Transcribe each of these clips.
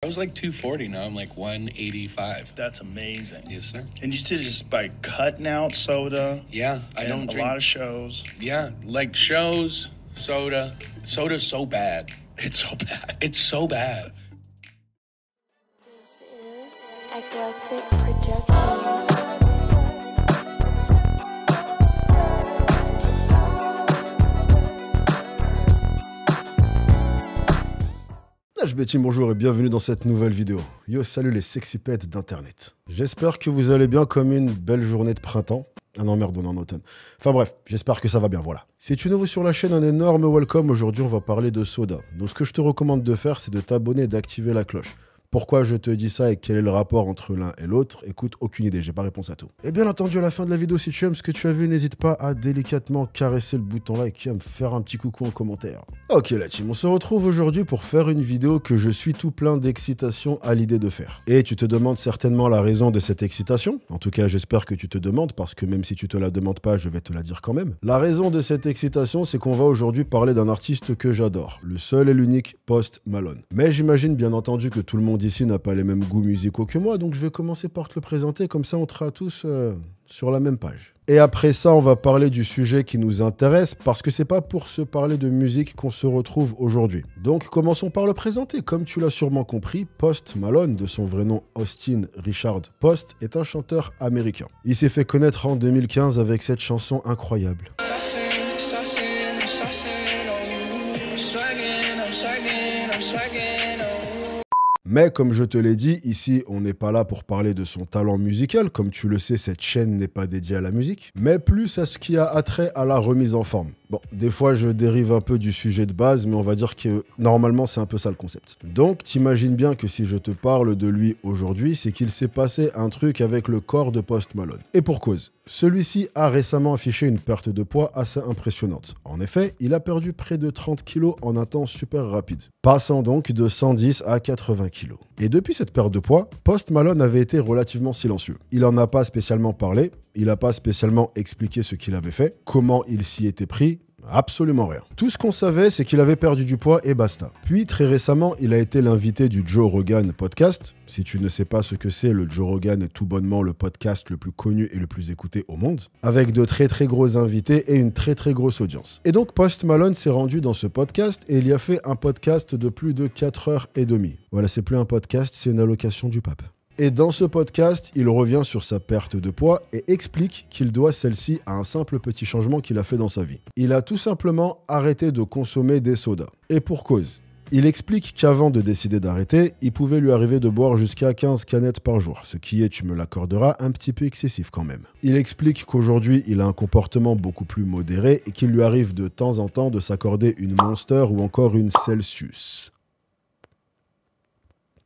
I was like 240. Now I'm like 185. That's amazing. Yes, sir. And you did just by cutting out soda. Yeah, I don't a lot of shows. Yeah, like shows, soda. Soda's so bad. It's so bad. It's so bad. This is Eclectic Production. bonjour et bienvenue dans cette nouvelle vidéo. Yo, salut les sexy pets d'internet. J'espère que vous allez bien comme une belle journée de printemps. Ah non, merde, on est en automne. Enfin bref, j'espère que ça va bien, voilà. Si tu es nouveau sur la chaîne, un énorme welcome. Aujourd'hui, on va parler de soda. Donc, ce que je te recommande de faire, c'est de t'abonner et d'activer la cloche. Pourquoi je te dis ça et quel est le rapport entre l'un et l'autre Écoute, aucune idée, j'ai pas réponse à tout. Et bien entendu, à la fin de la vidéo, si tu aimes ce que tu as vu, n'hésite pas à délicatement caresser le bouton là et à me faire un petit coucou en commentaire. Ok la team, on se retrouve aujourd'hui pour faire une vidéo que je suis tout plein d'excitation à l'idée de faire. Et tu te demandes certainement la raison de cette excitation. En tout cas, j'espère que tu te demandes parce que même si tu te la demandes pas, je vais te la dire quand même. La raison de cette excitation, c'est qu'on va aujourd'hui parler d'un artiste que j'adore, le seul et l'unique Post Malone. Mais j'imagine bien entendu que tout le monde d'ici n'a pas les mêmes goûts musicaux que moi, donc je vais commencer par te le présenter, comme ça on sera tous euh, sur la même page. Et après ça, on va parler du sujet qui nous intéresse, parce que c'est pas pour se parler de musique qu'on se retrouve aujourd'hui. Donc commençons par le présenter. Comme tu l'as sûrement compris, Post Malone, de son vrai nom Austin Richard Post, est un chanteur américain. Il s'est fait connaître en 2015 avec cette chanson incroyable. Mais comme je te l'ai dit, ici, on n'est pas là pour parler de son talent musical. Comme tu le sais, cette chaîne n'est pas dédiée à la musique, mais plus à ce qui a attrait à la remise en forme. Bon, des fois, je dérive un peu du sujet de base, mais on va dire que normalement, c'est un peu ça le concept. Donc, t'imagines bien que si je te parle de lui aujourd'hui, c'est qu'il s'est passé un truc avec le corps de Post Malone. Et pour cause, celui-ci a récemment affiché une perte de poids assez impressionnante. En effet, il a perdu près de 30 kilos en un temps super rapide, passant donc de 110 à 80 kg. Et depuis cette perte de poids, Post Malone avait été relativement silencieux. Il n'en a pas spécialement parlé, il n'a pas spécialement expliqué ce qu'il avait fait, comment il s'y était pris, Absolument rien. Tout ce qu'on savait, c'est qu'il avait perdu du poids et basta. Puis, très récemment, il a été l'invité du Joe Rogan podcast. Si tu ne sais pas ce que c'est, le Joe Rogan est tout bonnement le podcast le plus connu et le plus écouté au monde, avec de très très gros invités et une très très grosse audience. Et donc, Post Malone s'est rendu dans ce podcast et il y a fait un podcast de plus de 4 heures et demie. Voilà, c'est plus un podcast, c'est une allocation du pape. Et dans ce podcast, il revient sur sa perte de poids et explique qu'il doit celle-ci à un simple petit changement qu'il a fait dans sa vie. Il a tout simplement arrêté de consommer des sodas. Et pour cause. Il explique qu'avant de décider d'arrêter, il pouvait lui arriver de boire jusqu'à 15 canettes par jour, ce qui est, tu me l'accorderas, un petit peu excessif quand même. Il explique qu'aujourd'hui, il a un comportement beaucoup plus modéré et qu'il lui arrive de temps en temps de s'accorder une Monster ou encore une Celsius.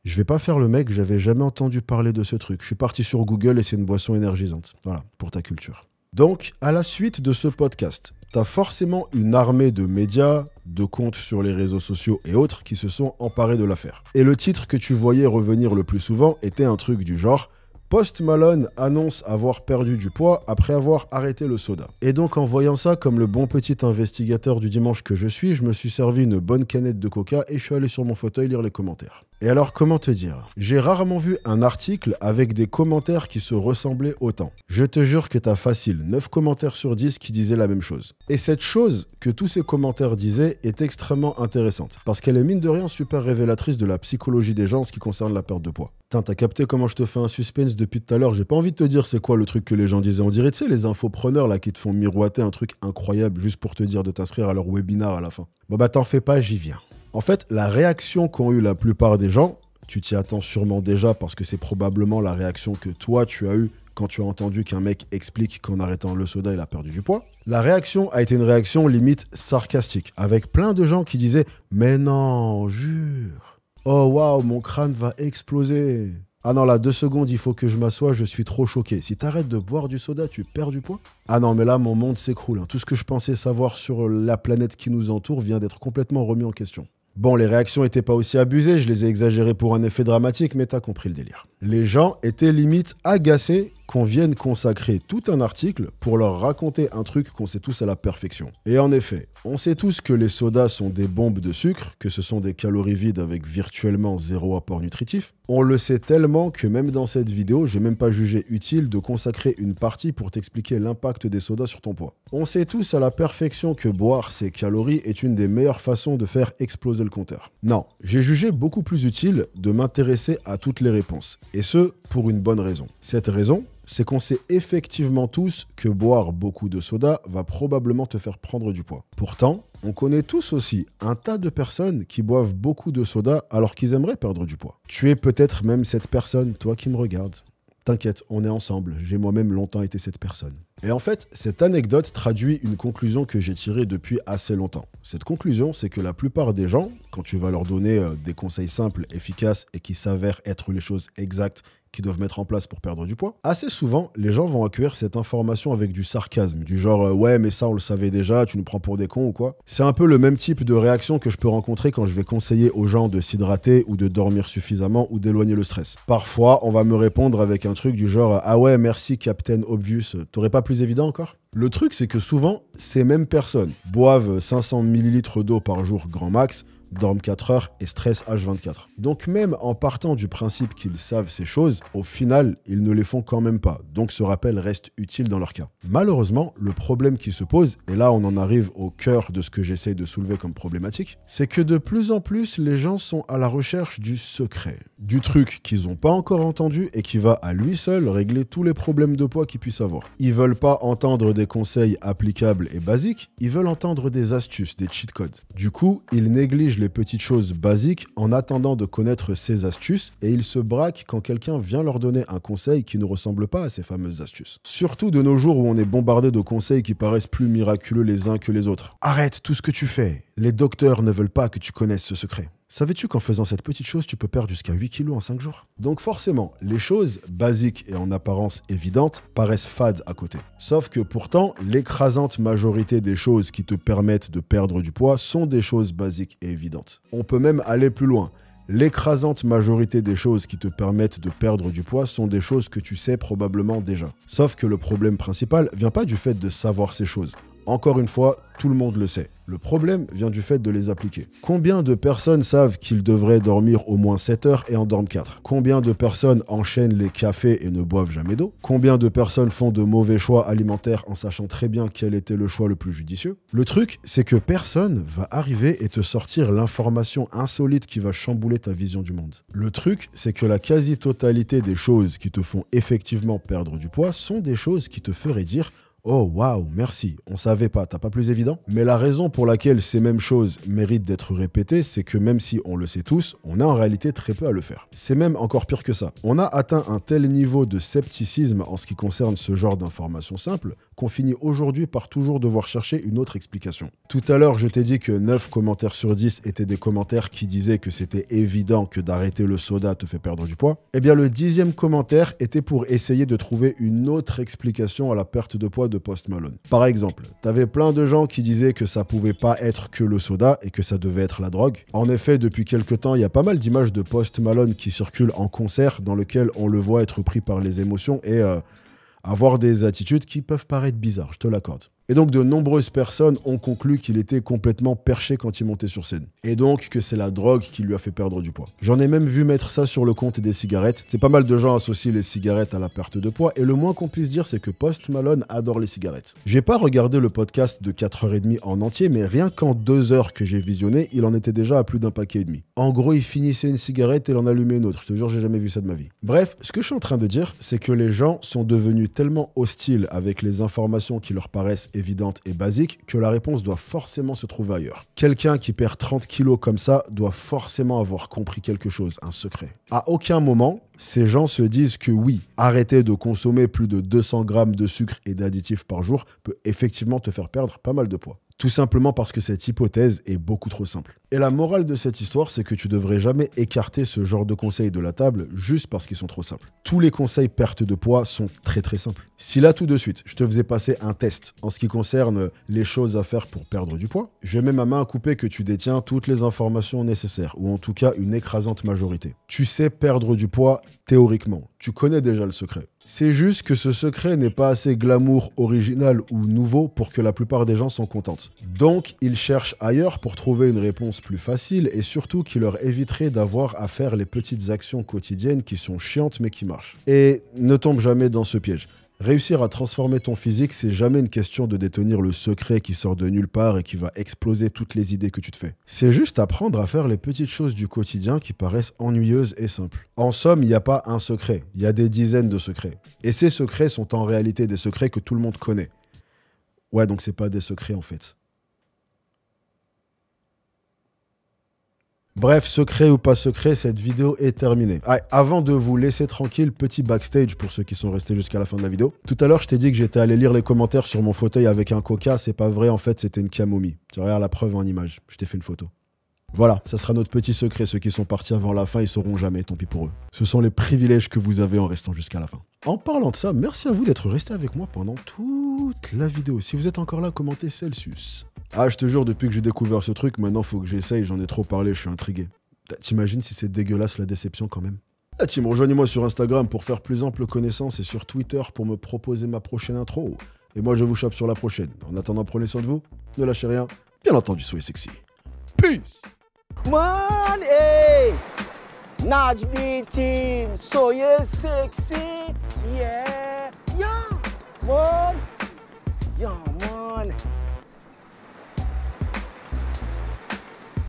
Je vais pas faire le mec, j'avais jamais entendu parler de ce truc. Je suis parti sur Google et c'est une boisson énergisante. Voilà, pour ta culture. Donc, à la suite de ce podcast, t'as forcément une armée de médias, de comptes sur les réseaux sociaux et autres qui se sont emparés de l'affaire. Et le titre que tu voyais revenir le plus souvent était un truc du genre Post Malone annonce avoir perdu du poids après avoir arrêté le soda. Et donc en voyant ça, comme le bon petit investigateur du dimanche que je suis, je me suis servi une bonne canette de coca et je suis allé sur mon fauteuil lire les commentaires. Et alors, comment te dire J'ai rarement vu un article avec des commentaires qui se ressemblaient autant. Je te jure que t'as facile 9 commentaires sur 10 qui disaient la même chose. Et cette chose que tous ces commentaires disaient est extrêmement intéressante, parce qu'elle est mine de rien super révélatrice de la psychologie des gens en ce qui concerne la perte de poids. t'as capté comment je te fais un suspense depuis tout à l'heure, j'ai pas envie de te dire c'est quoi le truc que les gens disaient. On dirait, tu sais, les infopreneurs là qui te font miroiter un truc incroyable juste pour te dire de t'inscrire à leur webinar à la fin. Bon bah t'en fais pas, j'y viens. En fait, la réaction qu'ont eu la plupart des gens, tu t'y attends sûrement déjà parce que c'est probablement la réaction que toi tu as eue quand tu as entendu qu'un mec explique qu'en arrêtant le soda, il a perdu du poids. La réaction a été une réaction limite sarcastique, avec plein de gens qui disaient Mais non, jure Oh waouh, mon crâne va exploser ah non, là, deux secondes, il faut que je m'assoie, je suis trop choqué. Si t'arrêtes de boire du soda, tu perds du poids Ah non, mais là, mon monde s'écroule. Hein. Tout ce que je pensais savoir sur la planète qui nous entoure vient d'être complètement remis en question. Bon, les réactions n'étaient pas aussi abusées, je les ai exagérées pour un effet dramatique, mais t'as compris le délire. Les gens étaient limite agacés qu'on vienne consacrer tout un article pour leur raconter un truc qu'on sait tous à la perfection. Et en effet, on sait tous que les sodas sont des bombes de sucre, que ce sont des calories vides avec virtuellement zéro apport nutritif. On le sait tellement que même dans cette vidéo, j'ai même pas jugé utile de consacrer une partie pour t'expliquer l'impact des sodas sur ton poids. On sait tous à la perfection que boire ces calories est une des meilleures façons de faire exploser le compteur. Non, j'ai jugé beaucoup plus utile de m'intéresser à toutes les réponses. Et ce, pour une bonne raison. Cette raison, c'est qu'on sait effectivement tous que boire beaucoup de soda va probablement te faire prendre du poids. Pourtant, on connaît tous aussi un tas de personnes qui boivent beaucoup de soda alors qu'ils aimeraient perdre du poids. Tu es peut-être même cette personne, toi qui me regardes. T'inquiète, on est ensemble, j'ai moi-même longtemps été cette personne. Et en fait, cette anecdote traduit une conclusion que j'ai tirée depuis assez longtemps. Cette conclusion, c'est que la plupart des gens, quand tu vas leur donner euh, des conseils simples, efficaces et qui s'avèrent être les choses exactes qui doivent mettre en place pour perdre du poids, assez souvent, les gens vont accueillir cette information avec du sarcasme, du genre euh, ouais, mais ça, on le savait déjà, tu nous prends pour des cons ou quoi. C'est un peu le même type de réaction que je peux rencontrer quand je vais conseiller aux gens de s'hydrater ou de dormir suffisamment ou d'éloigner le stress. Parfois, on va me répondre avec un truc du genre ah ouais, merci, Captain Obvious, t'aurais pas plus évident encore le truc, c'est que souvent, ces mêmes personnes boivent 500 ml d'eau par jour grand max, dorment 4 heures et stressent H24. Donc même en partant du principe qu'ils savent ces choses, au final, ils ne les font quand même pas. Donc ce rappel reste utile dans leur cas. Malheureusement, le problème qui se pose, et là on en arrive au cœur de ce que j'essaye de soulever comme problématique, c'est que de plus en plus les gens sont à la recherche du secret, du truc qu'ils n'ont pas encore entendu et qui va à lui seul régler tous les problèmes de poids qu'ils puissent avoir. Ils veulent pas entendre des conseils applicables et basiques, ils veulent entendre des astuces, des cheat codes. Du coup, ils négligent les petites choses basiques en attendant de connaître ses astuces et ils se braquent quand quelqu'un vient leur donner un conseil qui ne ressemble pas à ces fameuses astuces. Surtout de nos jours où on est bombardé de conseils qui paraissent plus miraculeux les uns que les autres. Arrête tout ce que tu fais les docteurs ne veulent pas que tu connaisses ce secret. Savais-tu qu'en faisant cette petite chose, tu peux perdre jusqu'à 8 kilos en 5 jours Donc forcément, les choses basiques et en apparence évidentes paraissent fades à côté. Sauf que pourtant, l'écrasante majorité des choses qui te permettent de perdre du poids sont des choses basiques et évidentes. On peut même aller plus loin. L'écrasante majorité des choses qui te permettent de perdre du poids sont des choses que tu sais probablement déjà. Sauf que le problème principal vient pas du fait de savoir ces choses. Encore une fois, tout le monde le sait. Le problème vient du fait de les appliquer. Combien de personnes savent qu'ils devraient dormir au moins 7 heures et en dorment 4 Combien de personnes enchaînent les cafés et ne boivent jamais d'eau Combien de personnes font de mauvais choix alimentaires en sachant très bien quel était le choix le plus judicieux Le truc, c'est que personne va arriver et te sortir l'information insolite qui va chambouler ta vision du monde. Le truc, c'est que la quasi-totalité des choses qui te font effectivement perdre du poids sont des choses qui te feraient dire Oh waouh, merci, on savait pas, t'as pas plus évident Mais la raison pour laquelle ces mêmes choses méritent d'être répétées, c'est que même si on le sait tous, on a en réalité très peu à le faire. C'est même encore pire que ça. On a atteint un tel niveau de scepticisme en ce qui concerne ce genre d'informations simples, on finit aujourd'hui par toujours devoir chercher une autre explication. Tout à l'heure, je t'ai dit que 9 commentaires sur 10 étaient des commentaires qui disaient que c'était évident que d'arrêter le soda te fait perdre du poids. Eh bien, le dixième commentaire était pour essayer de trouver une autre explication à la perte de poids de Post Malone. Par exemple, t'avais plein de gens qui disaient que ça pouvait pas être que le soda et que ça devait être la drogue. En effet, depuis quelques temps, il y a pas mal d'images de Post Malone qui circulent en concert dans lequel on le voit être pris par les émotions et euh, avoir des attitudes qui peuvent paraître bizarres, je te l'accorde. Et donc, de nombreuses personnes ont conclu qu'il était complètement perché quand il montait sur scène. Et donc, que c'est la drogue qui lui a fait perdre du poids. J'en ai même vu mettre ça sur le compte des cigarettes. C'est pas mal de gens associent les cigarettes à la perte de poids. Et le moins qu'on puisse dire, c'est que Post Malone adore les cigarettes. J'ai pas regardé le podcast de 4h30 en entier, mais rien qu'en 2 heures que j'ai visionné, il en était déjà à plus d'un paquet et demi. En gros, il finissait une cigarette et il en allumait une autre. Je te jure, j'ai jamais vu ça de ma vie. Bref, ce que je suis en train de dire, c'est que les gens sont devenus tellement hostiles avec les informations qui leur paraissent évidente et basique que la réponse doit forcément se trouver ailleurs. Quelqu'un qui perd 30 kilos comme ça doit forcément avoir compris quelque chose, un secret. À aucun moment, ces gens se disent que oui, arrêter de consommer plus de 200 grammes de sucre et d'additifs par jour peut effectivement te faire perdre pas mal de poids. Tout simplement parce que cette hypothèse est beaucoup trop simple. Et la morale de cette histoire, c'est que tu devrais jamais écarter ce genre de conseils de la table juste parce qu'ils sont trop simples. Tous les conseils perte de poids sont très très simples. Si là tout de suite, je te faisais passer un test en ce qui concerne les choses à faire pour perdre du poids, je mets ma main à couper que tu détiens toutes les informations nécessaires, ou en tout cas une écrasante majorité. Tu sais perdre du poids théoriquement, tu connais déjà le secret. C'est juste que ce secret n'est pas assez glamour, original ou nouveau pour que la plupart des gens sont contentes. Donc, ils cherchent ailleurs pour trouver une réponse plus facile et surtout qui leur éviterait d'avoir à faire les petites actions quotidiennes qui sont chiantes mais qui marchent. Et ne tombe jamais dans ce piège. Réussir à transformer ton physique, c'est jamais une question de détenir le secret qui sort de nulle part et qui va exploser toutes les idées que tu te fais. C'est juste apprendre à faire les petites choses du quotidien qui paraissent ennuyeuses et simples. En somme, il n'y a pas un secret, il y a des dizaines de secrets. Et ces secrets sont en réalité des secrets que tout le monde connaît. Ouais, donc c'est pas des secrets en fait. Bref, secret ou pas secret, cette vidéo est terminée. Ah, avant de vous laisser tranquille, petit backstage pour ceux qui sont restés jusqu'à la fin de la vidéo. Tout à l'heure, je t'ai dit que j'étais allé lire les commentaires sur mon fauteuil avec un coca. C'est pas vrai, en fait, c'était une camomille. Tu regardes la preuve en image. Je t'ai fait une photo. Voilà, ça sera notre petit secret. Ceux qui sont partis avant la fin, ils sauront jamais, tant pis pour eux. Ce sont les privilèges que vous avez en restant jusqu'à la fin. En parlant de ça, merci à vous d'être resté avec moi pendant toute la vidéo. Si vous êtes encore là, commentez Celsius. Ah, je te jure, depuis que j'ai découvert ce truc, maintenant faut que j'essaye, j'en ai trop parlé, je suis intrigué. T'imagines si c'est dégueulasse la déception quand même ah, team rejoignez-moi sur Instagram pour faire plus ample connaissance et sur Twitter pour me proposer ma prochaine intro. Et moi, je vous chope sur la prochaine. En attendant, prenez soin de vous, ne lâchez rien. Bien entendu, soyez sexy. Peace soyez sexy, yeah,